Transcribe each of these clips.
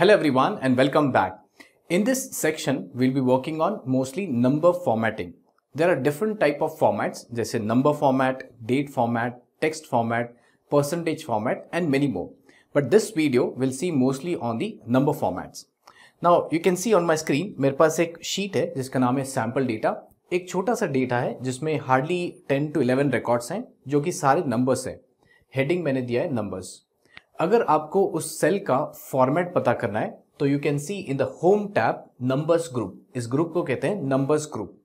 Hello everyone and welcome back. In this section, we'll be working on mostly number formatting. There are different type of formats, There's a number format, date format, text format, percentage format and many more. But this video will see mostly on the number formats. Now you can see on my screen, मेरे पास एक sheet है जिसका नाम है sample data. एक छोटा सा data है जिसमें hardly 10 to 11 records हैं जो कि सारे numbers हैं. Heading मैंने दिया है numbers. अगर आपको उस सेल का फॉर्मेट पता करना है तो you can see in the home tab numbers group इस ग्रुप को कहते हैं नंबर्स ग्रुप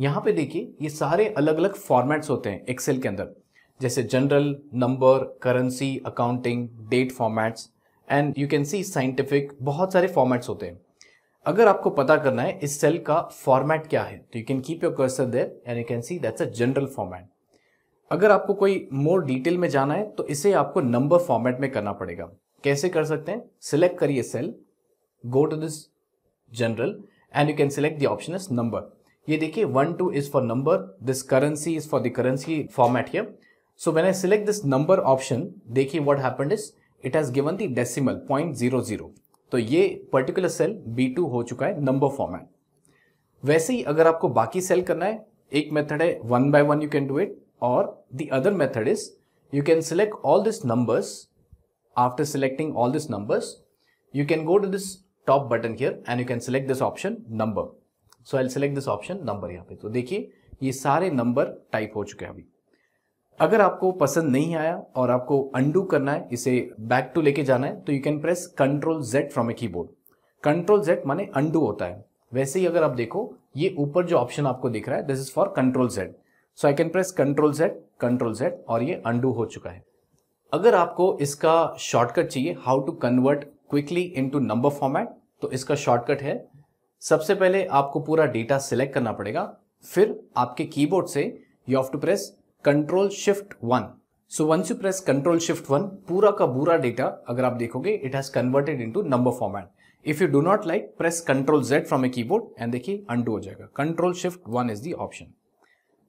यहां पे देखिए ये सारे अलग अलग फॉर्मेट्स होते हैं एक्सेल के अंदर जैसे general number currency accounting date formats and you can see scientific बहुत सारे फॉर्मेट्स होते हैं अगर आपको पता करना है इस सेल का फॉर्मेट क्या है तो you can keep your cursor there and you can see that's a general format अगर आपको कोई मोर डिटेल में जाना है तो इसे आपको नंबर फॉर्मेट में करना पड़ेगा कैसे कर सकते हैं सिलेक्ट करिए cell go to this general and you can select the option is number ये देखिए one two is for number this currency is for the currency format here so when I select this number option देखिए what happened is it has given the decimal point zero zero तो ये particular cell B to हो चुका है number format वैसे ही अगर आपको बाकी सेल करना है एक मेथड है one by one you can do it or the other method is you can select all these numbers. After selecting all these numbers, you can go to this top button here and you can select this option number. So I'll select this option number yahan pe to dekhiye ye sare number type ho chuke hain abhi अगर आपको पसंद नहीं आया और आपको undo करना है इसे बैक टू लेके जाना है तो you can press control Z from a keyboard control Z माने अंडू होता है वैसे ही अगर आप देखो ये ऊपर जो ऑप्शन आपको दिख रहा है this is for control Z so I can press control Z control Z और ये अंडू हो चुका है अगर आपको इसका शॉर्टकट चाहिए how to convert quickly into number format तो इसका शॉर्टकट है सबसे पहले आपको पूरा डेटा सिलेक्ट करना पड़ेगा फिर आपके कीबोर्ड से you have to press control shift one so once you press control shift one पूरा का पूरा डेटा अगर आप देखोगे it has converted into number format if you do not like press control Z from a keyboard and देखिए undo हो जाएगा control shift one is the option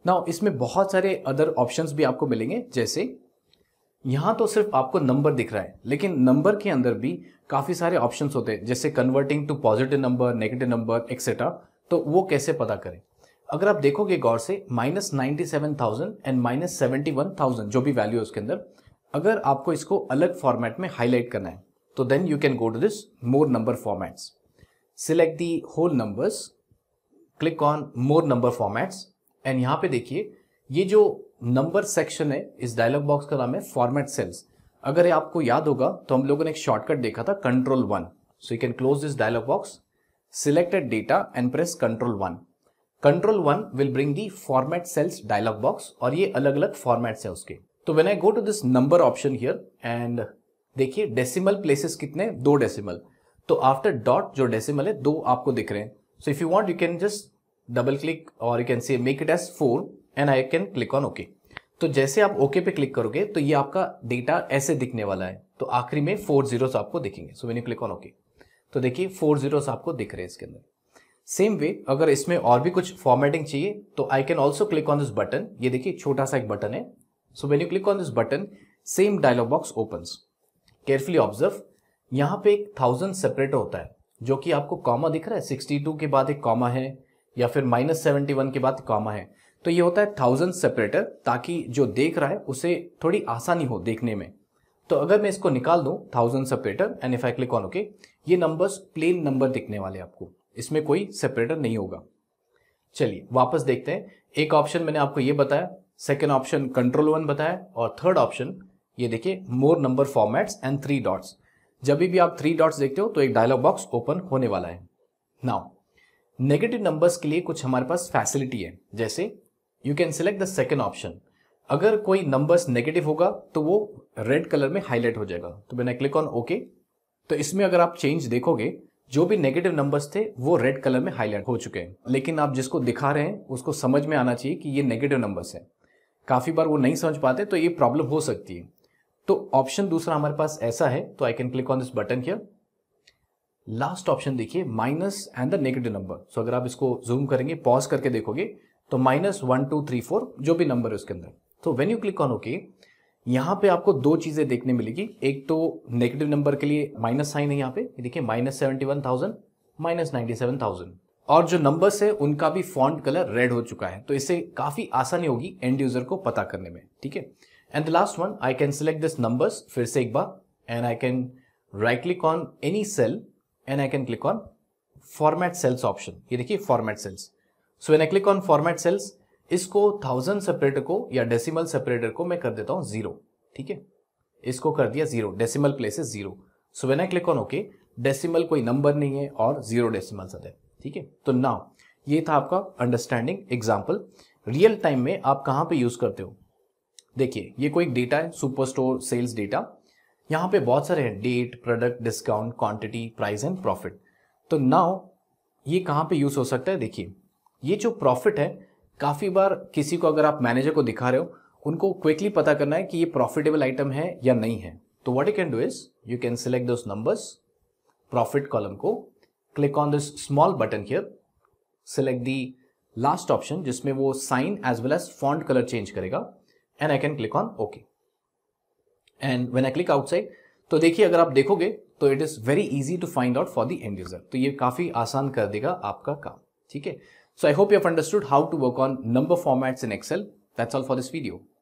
ना इसमें बहुत सारे अदर ऑप्शंस भी आपको मिलेंगे जैसे यहाँ तो सिर्फ आपको नंबर दिख रहा है लेकिन नंबर के अंदर भी काफ़ी सारे ऑप्शन होते हैं जैसे converting to positive number negative number etcetera तो वो कैसे पता करें अगर आप देखोगे गौर से minus ninety seven thousand and minus seventy one thousand जो भी वैल्यू है उसके अंदर अगर आपको इसको अलग फॉर्मेट में हाईलाइट करना है तो then you can go to this more number formats select the whole numbers click on more number formats and यहां पे देखिए ये जो नंबर सेक्शन है इस डायलॉग बॉक्स का नाम है फॉर्मेट सेल्स अगर आपको याद होगा तो हम लोगों ने एक शॉर्टकट देखा था control one so you can close this dialog box selected data and press control one control one will bring the format cells dialog box और ये अलग अलग फॉर्मेट है उसके तो when I go to this number option here and देखिए decimal places कितने दो डेसिमल तो आफ्टर डॉट जो डेसिमल है दो आपको दिख रहे हैं so if you want you can just double click और you can see make it as four and I can click on okay तो जैसे आप ओके okay पे क्लिक करोगे तो ये आपका डेटा ऐसे दिखने वाला है तो आखिरी में फोर जीरोस आपको दिखेंगे सो मैंने क्लिक ऑन ओके तो देखिए फोर जीरोस आपको दिख रहे हैं इसके अंदर सेम वे अगर इसमें और भी कुछ फॉर्मेटिंग चाहिए तो I can also click on this button ये देखिए छोटा सा एक बटन है so when you click on this button same dialog box open carefully observe यहाँ पे एक थाउजेंड सेपरेटर होता है जो कि आपको कॉमा दिख रहा है सिक्सटी टू के बाद एक कॉमा है या फिर माइनस सेवेंटी वन के बाद कॉमा है तो ये होता है थाउजेंड सेपरेटर ताकि जो देख रहा है उसे थोड़ी आसानी हो देखने में तो अगर मैं इसको निकाल दूँ thousand separator and if I click on okay ये नंबर्स प्लेन नंबर दिखने वाले आपको इसमें कोई सेपरेटर नहीं होगा चलिए वापस देखते हैं एक ऑप्शन मैंने आपको ये बताया सेकेंड ऑप्शन कंट्रोल वन बताया और थर्ड ऑप्शन ये देखिए more number formats and three dots जब भी आप थ्री डॉट्स देखते हो तो एक डायलॉग बॉक्स ओपन होने वाला है नाउ नेगेटिव नंबर्स के लिए कुछ हमारे पास फैसिलिटी है जैसे you can select the second option अगर कोई नंबर्स नेगेटिव होगा तो वो रेड कलर में हाईलाइट हो जाएगा तो मैंने क्लिक ऑन ओके तो इसमें अगर आप चेंज देखोगे जो भी नेगेटिव नंबर्स थे वो रेड कलर में हाईलाइट हो चुके हैं लेकिन आप जिसको दिखा रहे हैं उसको समझ में आना चाहिए कि ये नेगेटिव नंबर्स हैं काफ़ी बार वो नहीं समझ पाते तो ये प्रॉब्लम हो सकती है तो ऑप्शन दूसरा हमारे पास ऐसा है तो I can click on this button here last option देखिए minus and the negative number सो अगर आप इसको जूम करेंगे पॉज करके देखोगे तो minus one two three four जो भी नंबर है उसके अंदर तो when you click on okay यहाँ पे आपको दो चीज़ें देखने मिलेगी एक तो नेगेटिव नंबर के लिए माइनस साइन है यहाँ पे देखिए minus seventy one thousand minus ninety seven thousand और जो नंबर्स है उनका भी फॉन्ट कलर रेड हो चुका है तो इससे काफ़ी आसानी होगी एंड यूज़र को पता करने में ठीक है and the last one I can select this numbers फिर से एक बार and I can right click on any cell and I can click on format cells option ये देखिए format cells so when I click on format cells इसको thousand separator को या decimal separator को मैं कर देता हूं जीरो ठीक है इसको कर दिया zero decimal places zero so when I click on okay decimal कोई नंबर नहीं है और जीरो डेसिमल सद है ठीक है तो नाउ ये था आपका अंडरस्टैंडिंग एग्जांपल रियल टाइम में आप कहां पे यूज करते हो देखिए ये कोई डेटा है सुपर स्टोर सेल्स डेटा यहाँ पे बहुत सारे हैं date product discount quantity price and profit तो नाउ ये कहाँ पे यूज़ हो सकता है देखिए ये जो प्रॉफिट है काफ़ी बार किसी को अगर आप मैनेजर को दिखा रहे हो उनको क्विकली पता करना है कि ये प्रॉफिटेबल आइटम है या नहीं है तो what you can do is you can select those numbers profit column को click on this small button here select the last option जिसमें वो sign as well as font colour change करेगा and I can click on okay and when I click outside तो देखिए अगर आप देखोगे तो it is very easy to find out for the end user तो ये काफ़ी आसान कर देगा आपका काम ठीक है so I hope you have understood how to work on number formats in Excel that's all for this video